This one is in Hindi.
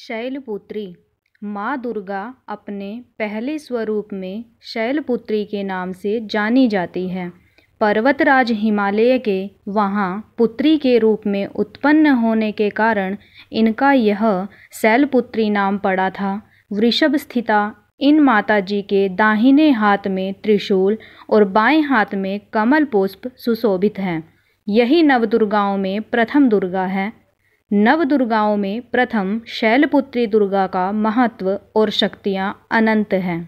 शैलपुत्री माँ दुर्गा अपने पहले स्वरूप में शैलपुत्री के नाम से जानी जाती है पर्वतराज हिमालय के वहाँ पुत्री के रूप में उत्पन्न होने के कारण इनका यह शैलपुत्री नाम पड़ा था वृषभ स्थिता इन माता जी के दाहिने हाथ में त्रिशूल और बाएं हाथ में कमल पुष्प सुशोभित हैं यही नवदुर्गाओं में प्रथम दुर्गा है नव दुर्गाओं में प्रथम शैलपुत्री दुर्गा का महत्व और शक्तियाँ अनंत हैं